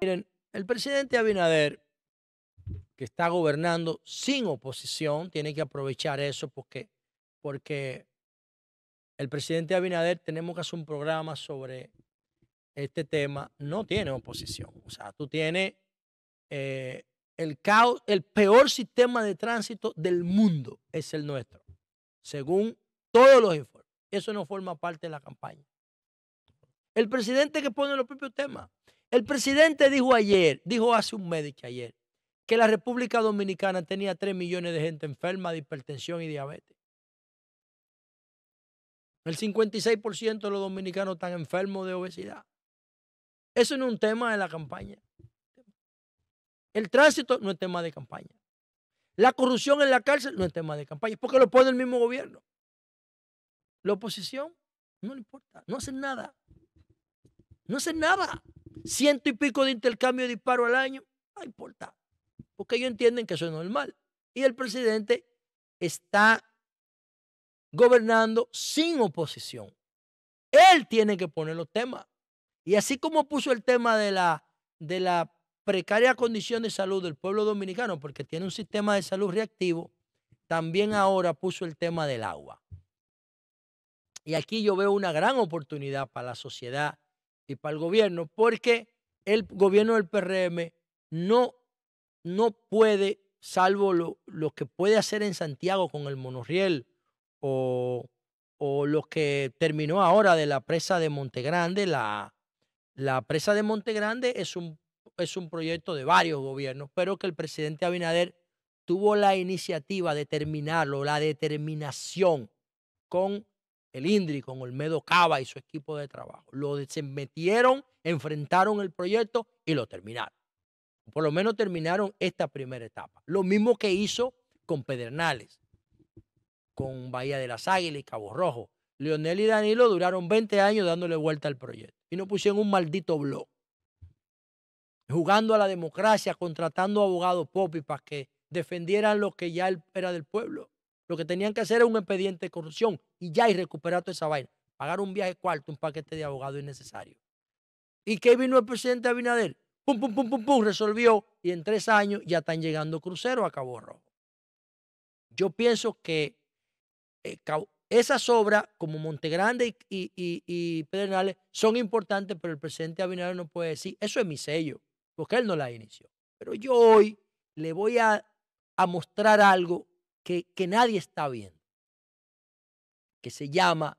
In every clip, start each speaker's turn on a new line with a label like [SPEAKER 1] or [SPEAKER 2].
[SPEAKER 1] Miren, el presidente Abinader, que está gobernando sin oposición, tiene que aprovechar eso porque, porque el presidente Abinader, tenemos que hacer un programa sobre este tema, no tiene oposición. O sea, tú tienes eh, el, caos, el peor sistema de tránsito del mundo, es el nuestro, según todos los informes. Eso no forma parte de la campaña. El presidente que pone los propios temas. El presidente dijo ayer, dijo hace un mes ayer, que la República Dominicana tenía 3 millones de gente enferma de hipertensión y diabetes. El 56% de los dominicanos están enfermos de obesidad. Eso no es un tema de la campaña. El tránsito no es tema de campaña. La corrupción en la cárcel no es tema de campaña, porque lo pone el mismo gobierno. La oposición no le importa, no hacen nada. No hacen nada ciento y pico de intercambio de disparo al año, no importa, porque ellos entienden que eso es normal. Y el presidente está gobernando sin oposición. Él tiene que poner los temas. Y así como puso el tema de la, de la precaria condición de salud del pueblo dominicano, porque tiene un sistema de salud reactivo, también ahora puso el tema del agua. Y aquí yo veo una gran oportunidad para la sociedad y para el gobierno, porque el gobierno del PRM no, no puede, salvo lo, lo que puede hacer en Santiago con el monorriel o, o lo que terminó ahora de la presa de Montegrande, la, la presa de Montegrande es un, es un proyecto de varios gobiernos, pero que el presidente Abinader tuvo la iniciativa de terminarlo, la determinación con el INDRI con Olmedo Cava y su equipo de trabajo. Lo desmetieron, enfrentaron el proyecto y lo terminaron. Por lo menos terminaron esta primera etapa. Lo mismo que hizo con Pedernales, con Bahía de las Águilas y Cabo Rojo. Leonel y Danilo duraron 20 años dándole vuelta al proyecto y no pusieron un maldito blog. Jugando a la democracia, contratando abogados popis para que defendieran lo que ya era del pueblo. Lo que tenían que hacer era un expediente de corrupción y ya y recuperar toda esa vaina. Pagar un viaje cuarto, un paquete de abogado innecesario. ¿Y qué vino el presidente Abinader? Pum, pum, pum, pum, pum, resolvió y en tres años ya están llegando cruceros a Cabo Rojo. Yo pienso que eh, esas obras como Montegrande y, y, Pedernales son importantes, pero el presidente Abinader no puede decir, eso es mi sello, porque él no la inició. Pero yo hoy le voy a mostrar algo que, nadie está viendo, que se llama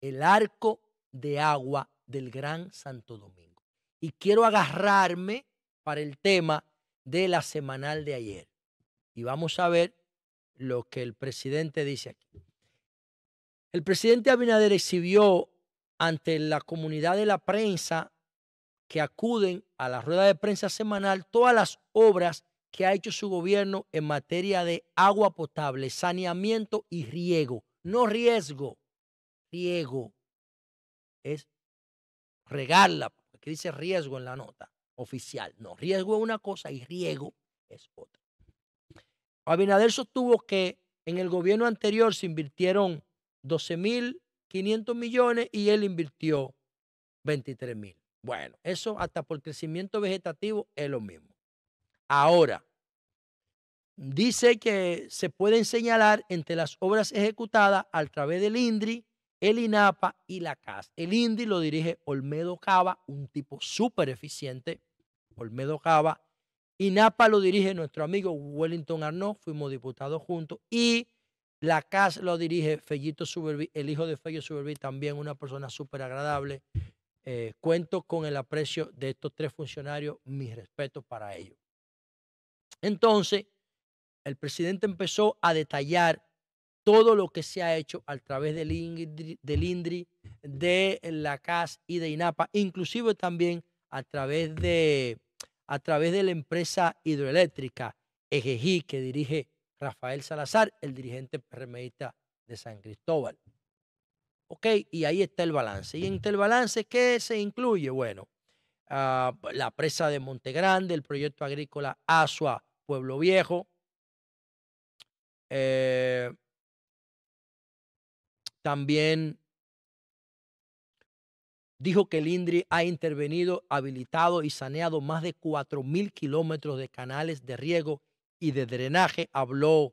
[SPEAKER 1] el arco de agua del Gran Santo Domingo. Y quiero agarrarme para el tema de la semanal de ayer. Y vamos a ver lo que el presidente dice aquí. El presidente Abinader exhibió ante la comunidad de la prensa que acuden a la rueda de prensa semanal todas las obras que ha hecho su gobierno en materia de agua potable, saneamiento y riego. No riesgo, riego. Es regarla, porque dice riesgo en la nota oficial. No, riesgo es una cosa y riego es otra. Abinader sostuvo que en el gobierno anterior se invirtieron 12.500 millones y él invirtió 23.000. Bueno, eso hasta por crecimiento vegetativo es lo mismo. Ahora, dice que se pueden señalar entre las obras ejecutadas a través del INDRI, el INAPA y la CAS. El INDRI lo dirige Olmedo Cava, un tipo súper eficiente, Olmedo Cava. INAPA lo dirige nuestro amigo Wellington Arnaud, fuimos diputados juntos. Y la CAS lo dirige Fellito Suberví, el hijo de Fellito Suberví, también una persona súper agradable. Eh, cuento con el aprecio de estos tres funcionarios, mis respetos para ellos. Entonces, el presidente empezó a detallar todo lo que se ha hecho a través del INDRI, de la CAS y de INAPA, inclusive también a través de, a través de la empresa hidroeléctrica EGEGI que dirige Rafael Salazar, el dirigente permedita de San Cristóbal. ¿Ok? Y ahí está el balance. ¿Y entre el balance qué se incluye? Bueno, ah, la presa de Monte Grande, el proyecto agrícola ASUA Pueblo Viejo. Eh, también dijo que el INDRI ha intervenido, habilitado y saneado más de 4.000 kilómetros de canales de riego y de drenaje. Habló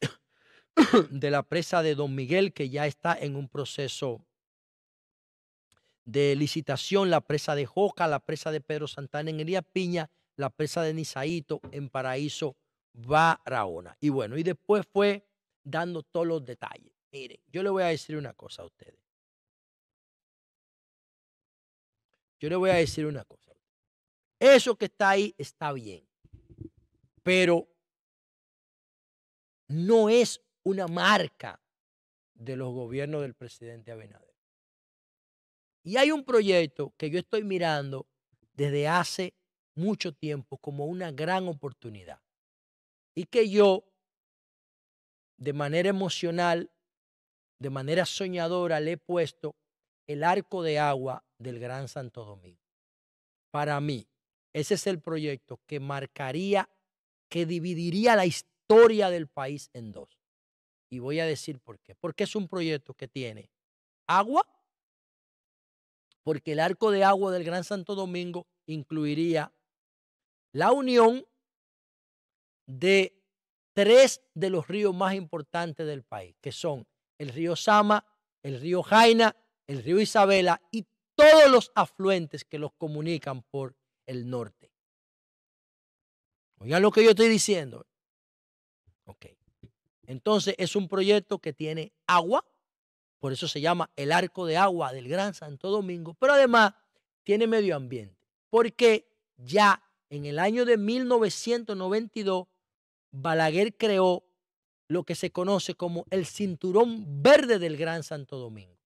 [SPEAKER 1] de la presa de Don Miguel, que ya está en un proceso de licitación, la presa de Joca, la presa de Pedro Santana en Elías Piña la presa de Nisaito en Paraíso Barahona. Y bueno, y después fue dando todos los detalles. Miren, yo le voy a decir una cosa a ustedes. Yo le voy a decir una cosa. Eso que está ahí está bien, pero no es una marca de los gobiernos del presidente Abinader. Y hay un proyecto que yo estoy mirando desde hace mucho tiempo como una gran oportunidad. Y que yo, de manera emocional, de manera soñadora, le he puesto el arco de agua del Gran Santo Domingo. Para mí, ese es el proyecto que marcaría, que dividiría la historia del país en dos. Y voy a decir por qué. Porque es un proyecto que tiene agua, porque el arco de agua del Gran Santo Domingo incluiría la unión de tres de los ríos más importantes del país, que son el río Sama, el río Jaina, el río Isabela y todos los afluentes que los comunican por el norte. Oigan lo que yo estoy diciendo. Ok. Entonces es un proyecto que tiene agua, por eso se llama el arco de agua del Gran Santo Domingo, pero además tiene medio ambiente, porque ya en el año de 1992, Balaguer creó lo que se conoce como el cinturón verde del Gran Santo Domingo.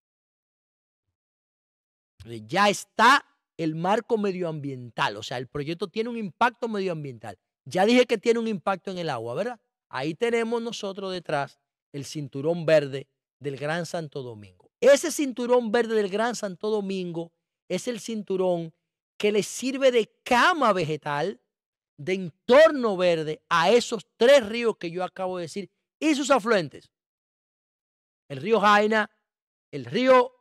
[SPEAKER 1] Eh, ya está el marco medioambiental, o sea, el proyecto tiene un impacto medioambiental. Ya dije que tiene un impacto en el agua, ¿verdad? Ahí tenemos nosotros detrás el cinturón verde del Gran Santo Domingo. Ese cinturón verde del Gran Santo Domingo es el cinturón que les sirve de cama vegetal, de entorno verde a esos tres ríos que yo acabo de decir y sus afluentes. El río Jaina, el río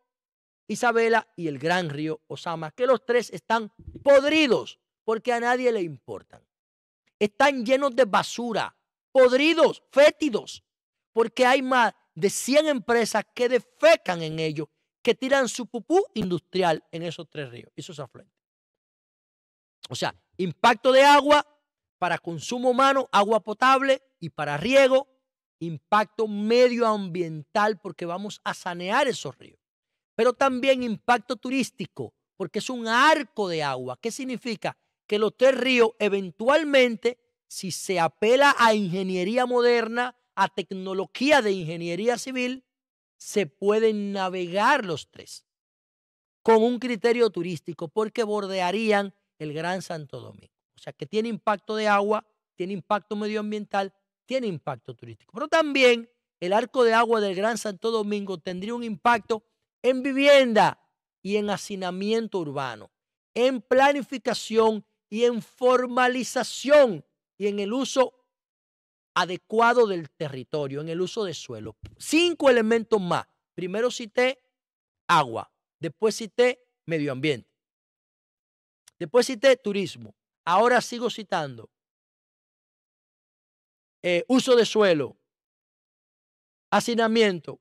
[SPEAKER 1] Isabela y el gran río Osama, que los tres están podridos porque a nadie le importan. Están llenos de basura, podridos, fétidos, porque hay más de 100 empresas que defecan en ellos, que tiran su pupú industrial en esos tres ríos y sus afluentes. O sea, impacto de agua para consumo humano, agua potable y para riego, impacto medioambiental porque vamos a sanear esos ríos, pero también impacto turístico porque es un arco de agua. ¿Qué significa? Que los tres ríos eventualmente, si se apela a ingeniería moderna, a tecnología de ingeniería civil, se pueden navegar los tres con un criterio turístico porque bordearían el Gran Santo Domingo. O sea que tiene impacto de agua, tiene impacto medioambiental, tiene impacto turístico. Pero también el arco de agua del Gran Santo Domingo tendría un impacto en vivienda y en hacinamiento urbano, en planificación y en formalización y en el uso adecuado del territorio, en el uso de suelo. Cinco elementos más. Primero cité agua, después cité medio ambiente, Después cité turismo. Ahora sigo citando. Eh, uso de suelo, hacinamiento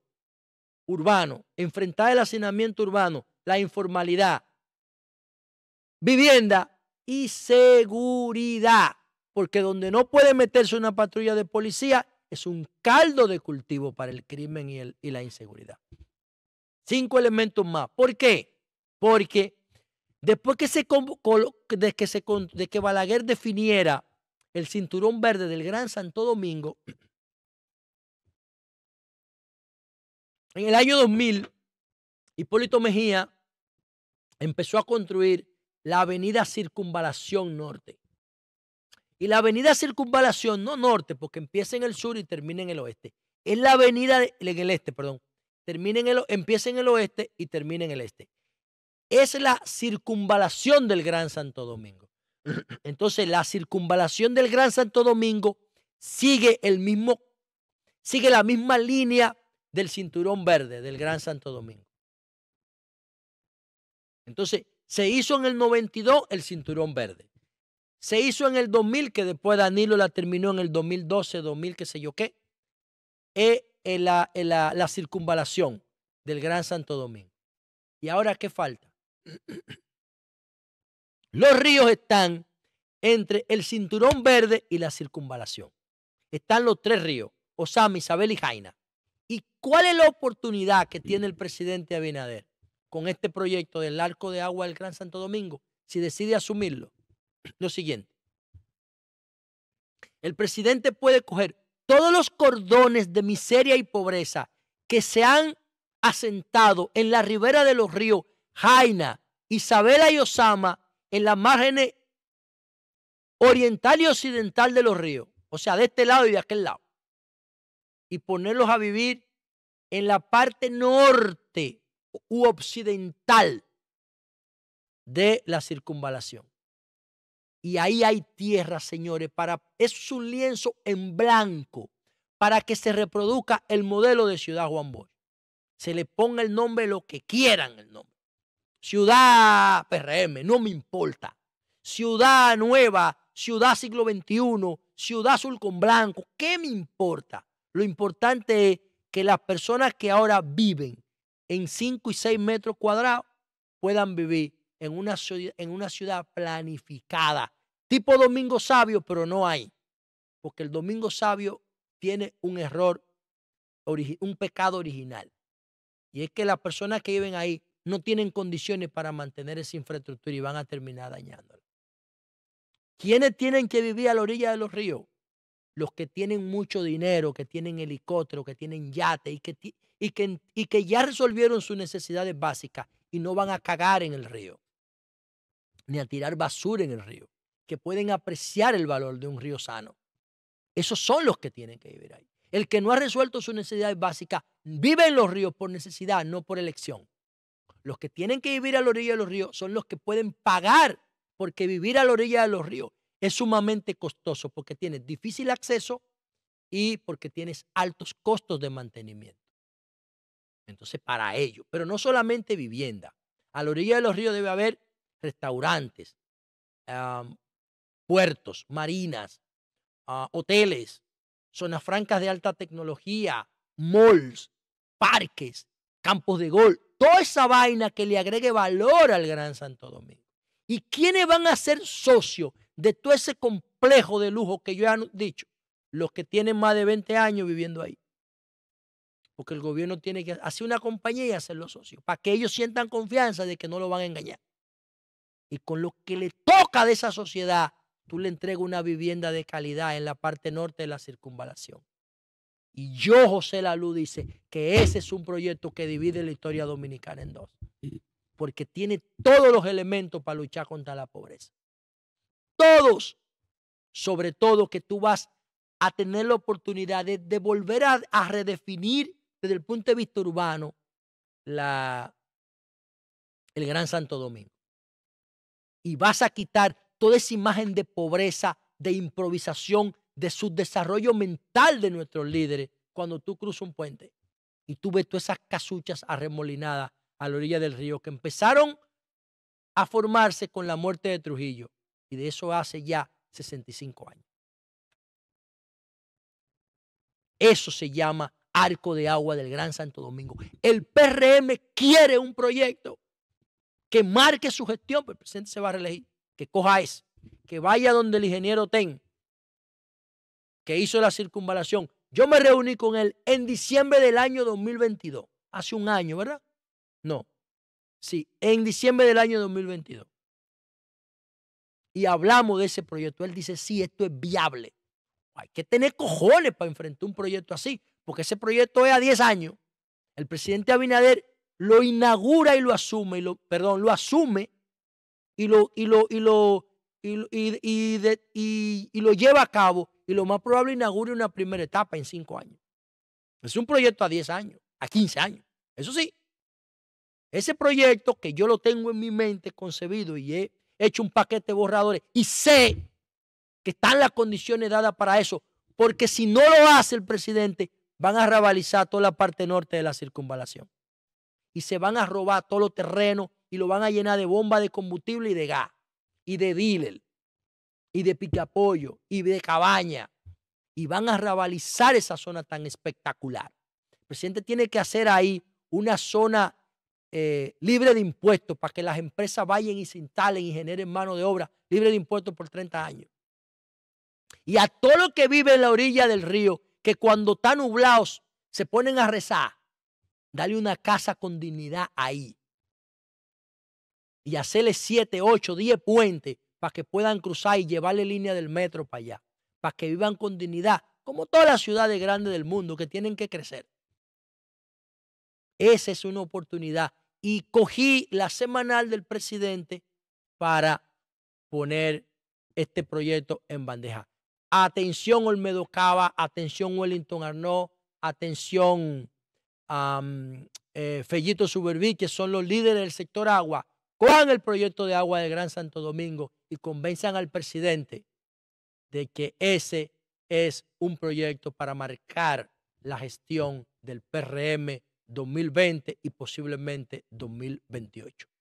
[SPEAKER 1] urbano, enfrentar el hacinamiento urbano, la informalidad, vivienda y seguridad. Porque donde no puede meterse una patrulla de policía es un caldo de cultivo para el crimen y, y la inseguridad. Cinco elementos más. ¿Por qué? Porque Después que se, de que, se, de que Balaguer definiera el cinturón verde del Gran Santo Domingo, en el año 2000, Hipólito Mejía empezó a construir la avenida Circunvalación Norte. Y la avenida Circunvalación, no norte, porque empieza en el sur y termina en el oeste. Es la avenida, en el este, perdón. Termina el, empieza en el oeste y termina en el este es la circunvalación del Gran Santo Domingo. Entonces, la circunvalación del Gran Santo Domingo sigue el mismo, sigue la misma línea del cinturón verde del Gran Santo Domingo. Entonces, se hizo en el 92 el cinturón verde. Se hizo en el 2000, que después Danilo la terminó en el 2012, 2000, qué sé yo qué. Es la, la, la circunvalación del Gran Santo Domingo. ¿Y ahora qué falta? Los ríos están entre el cinturón verde y la circunvalación. Están los tres ríos, Osama, Isabel y Jaina. ¿Y cuál es la oportunidad que tiene el presidente Abinader con este proyecto del arco de agua del Gran Santo Domingo si decide asumirlo? Lo siguiente. El presidente puede coger todos los cordones de miseria y pobreza que se han asentado en la ribera de los ríos Jaina, Isabela y Osama en las márgenes oriental y occidental de los ríos, o sea, de este lado y de aquel lado, y ponerlos a vivir en la parte norte u occidental de la circunvalación. Y ahí hay tierra, señores, para es un lienzo en blanco para que se reproduzca el modelo de Ciudad Juan Boy. Se le ponga el nombre lo que quieran el nombre ciudad PRM, no me importa. Ciudad nueva, ciudad siglo XXI, ciudad azul con blanco, ¿qué me importa? Lo importante es que las personas que ahora viven en 5 y 6 metros cuadrados puedan vivir en una, ciudad, en una ciudad planificada, tipo Domingo Sabio, pero no hay, porque el Domingo Sabio tiene un error, un pecado original, y es que las personas que viven ahí no tienen condiciones para mantener esa infraestructura y van a terminar dañándola. ¿Quiénes tienen que vivir a la orilla de los ríos? Los que tienen mucho dinero, que tienen helicóptero, que tienen yate y que, y y que ya resolvieron sus necesidades básicas y no van a cagar en el río, ni a tirar basura en el río, que pueden apreciar el valor de un río sano. Esos son los que tienen que vivir ahí. El que no ha resuelto sus necesidades básicas vive en los ríos por necesidad, no por elección. Los que tienen que vivir a la orilla de los ríos son los que pueden pagar, porque vivir a la orilla de los ríos es sumamente costoso, porque tienes difícil acceso y porque tienes altos costos de mantenimiento. Entonces, para ello, pero no solamente vivienda. A la orilla de los ríos debe haber restaurantes, puertos, marinas, ah, hoteles, zonas francas de alta tecnología, malls, parques, campos de golf, toda esa vaina que le agregue valor al Gran Santo Domingo. ¿Y quiénes van a ser socios de todo ese complejo de lujo que yo he dicho? Los que tienen más de 20 años viviendo ahí. Porque el gobierno tiene que hacer una compañía y hacer los socios, para que ellos sientan confianza de que no lo van a engañar. Y con lo que le toca de esa sociedad, tú le entregas una vivienda de calidad en la parte norte de la circunvalación. Y yo, José Lalu, dice que ese es un proyecto que divide la historia dominicana en dos. Porque tiene todos los elementos para luchar contra la pobreza. Todos. Sobre todo que tú vas a tener la oportunidad de, volver a, redefinir desde el punto de vista urbano la, el Gran Santo Domingo. Y vas a quitar toda esa imagen de pobreza, de improvisación, de su desarrollo mental de nuestros líderes cuando tú cruzas un puente y tú ves todas esas casuchas arremolinadas a la orilla del río que empezaron a formarse con la muerte de Trujillo. Y de eso hace ya 65 años. Eso se llama arco de agua del Gran Santo Domingo. El PRM quiere un proyecto que marque su gestión, pero el presidente se va a reelegir, que coja eso, que vaya donde el ingeniero tenga que hizo la circunvalación, yo me reuní con él en diciembre del año 2022, hace un año, ¿verdad? No, sí, en diciembre del año 2022. Y hablamos de ese proyecto. Él dice, sí, esto es viable. Hay que tener cojones para enfrentar un proyecto así, porque ese proyecto es a 10 años. El presidente Abinader lo inaugura y lo asume, y lo, perdón, lo asume y lo, y lo, y lo, y, lo lleva a cabo y lo más probable inaugure una primera etapa en cinco años. Es un proyecto a 10 años, a 15 años. Eso sí, ese proyecto que yo lo tengo en mi mente concebido y he hecho un paquete de borradores y sé que están las condiciones dadas para eso, porque si no lo hace el presidente, van a rabalizar toda la parte norte de la circunvalación. Y se van a robar todos los terrenos y lo van a llenar de bombas de combustible y de gas y de diesel y de Picapollo y de Cabaña y van a rabalizar esa zona tan espectacular. El presidente tiene que hacer ahí una zona eh, libre de impuestos para que las empresas vayan y se instalen y generen mano de obra libre de impuestos por 30 años. Y a todo lo que vive en la orilla del río, que cuando están nublados se ponen a rezar, dale una casa con dignidad ahí. Y hacerle 7, 8, 10 puentes para que puedan cruzar y llevarle línea del metro para allá, para que vivan con dignidad, como todas las ciudades grandes del mundo que tienen que crecer. Esa es una oportunidad. Y cogí la semanal del presidente para poner este proyecto en bandeja. Atención Olmedo Cava, atención Wellington Arnaud, atención eh, Fellito Suberví, que son los líderes del sector agua cojan el proyecto de agua de Gran Santo Domingo y convenzan al presidente de que ese es un proyecto para marcar la gestión del PRM 2020 y posiblemente 2028.